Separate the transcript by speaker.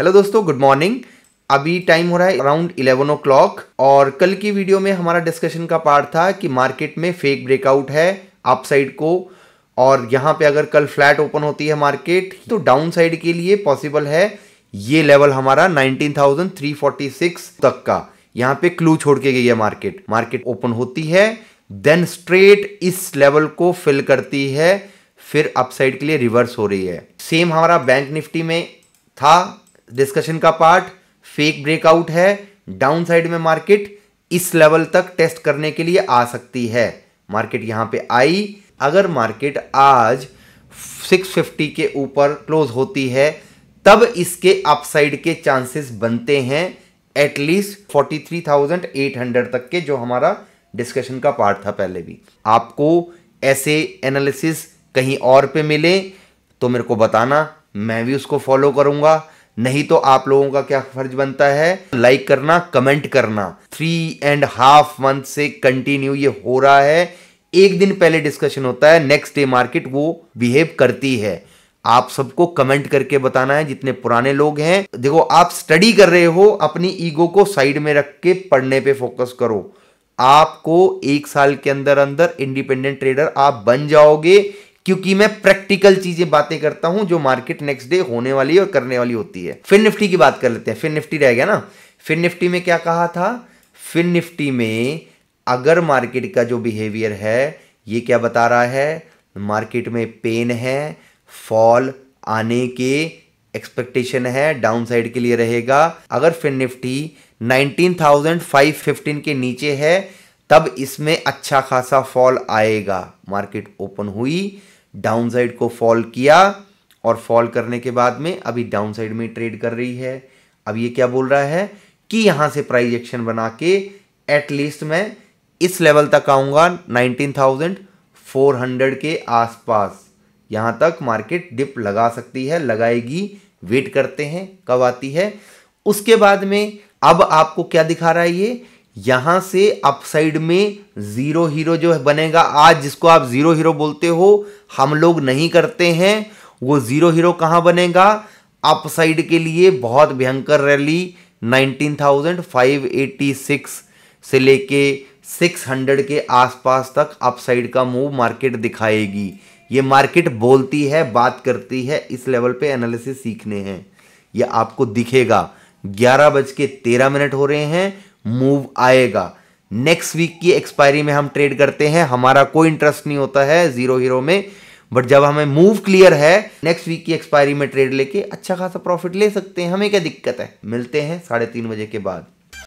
Speaker 1: hello दोस्तों good morning अभी time हो रहा है अराउंड इलेवन ओ और कल की वीडियो में हमारा डिस्कशन का पार्ट था कि मार्केट में फेक ब्रेकआउट है अपसाइड साइड को और यहाँ पे अगर कल फ्लैट ओपन होती है मार्केट तो डाउन साइड के लिए पॉसिबल है ये लेवल हमारा 19,346 तक का यहाँ पे क्लू छोड़ के गई है मार्केट मार्केट ओपन होती है देन स्ट्रेट इस लेवल को फिल करती है फिर अपसाइड के लिए रिवर्स हो रही है सेम हमारा बैंक निफ्टी में था डिस्कशन का पार्ट फेक ब्रेकआउट है डाउन साइड में मार्केट इस लेवल तक टेस्ट करने के लिए आ सकती है मार्केट यहां पे आई अगर मार्केट आज 650 के ऊपर क्लोज होती है तब इसके अपसाइड के चांसेस बनते हैं एटलीस्ट 43,800 तक के जो हमारा डिस्कशन का पार्ट था पहले भी आपको ऐसे एनालिसिस कहीं और पे मिले तो मेरे को बताना मैं भी उसको फॉलो करूंगा नहीं तो आप लोगों का क्या फर्ज बनता है लाइक करना कमेंट करना थ्री एंड हाफ मंथ से कंटिन्यू ये हो रहा है एक दिन पहले डिस्कशन होता है नेक्स्ट डे मार्केट वो बिहेव करती है आप सबको कमेंट करके बताना है जितने पुराने लोग हैं देखो आप स्टडी कर रहे हो अपनी ईगो को साइड में रख के पढ़ने पे फोकस करो आपको एक साल के अंदर अंदर इंडिपेंडेंट ट्रेडर आप बन जाओगे क्योंकि मैं प्रैक्टिकल चीजें बातें करता हूं जो मार्केट नेक्स्ट डे होने वाली और करने वाली होती है फिर निफ्टी की बात कर लेते हैं फिर निफ्टी रह गया ना फिर निफ्टी में क्या कहा था फिर निफ्टी में अगर मार्केट का जो बिहेवियर है ये क्या बता रहा है मार्केट में पेन है फॉल आने के एक्सपेक्टेशन है डाउन साइड के लिए रहेगा अगर फिर निफ्टी 19,515 के नीचे है तब इसमें अच्छा खासा फॉल आएगा मार्केट ओपन हुई डाउनसाइड को फॉल किया और फॉल करने के बाद में अभी डाउनसाइड में ट्रेड कर रही है अब ये क्या बोल रहा है कि यहां से प्राइज एक्शन बना के एटलीस्ट मैं इस लेवल तक फोर 19,400 के आसपास यहां तक मार्केट डिप लगा सकती है लगाएगी वेट करते हैं कब आती है उसके बाद में अब आपको क्या दिखा रहा है ये यहां से अपसाइड में जीरो हीरो जो है बनेगा आज जिसको आप जीरो हीरो बोलते हो हम लोग नहीं करते हैं वो जीरो हीरो कहां बनेगा अपसाइड के लिए बहुत भयंकर रैली 19,586 से लेके 600 के आसपास तक अपसाइड का मूव मार्केट दिखाएगी ये मार्केट बोलती है बात करती है इस लेवल पे एनालिसिस सीखने हैं ये आपको दिखेगा ग्यारह बज के तेरह मिनट हो रहे हैं मूव आएगा नेक्स्ट वीक की एक्सपायरी में हम ट्रेड करते हैं हमारा कोई इंटरेस्ट नहीं होता है जीरो हीरो में बट जब हमें मूव क्लियर है नेक्स्ट वीक की एक्सपायरी में ट्रेड लेके अच्छा खासा प्रॉफिट ले सकते हैं हमें क्या दिक्कत है मिलते हैं साढ़े तीन बजे के बाद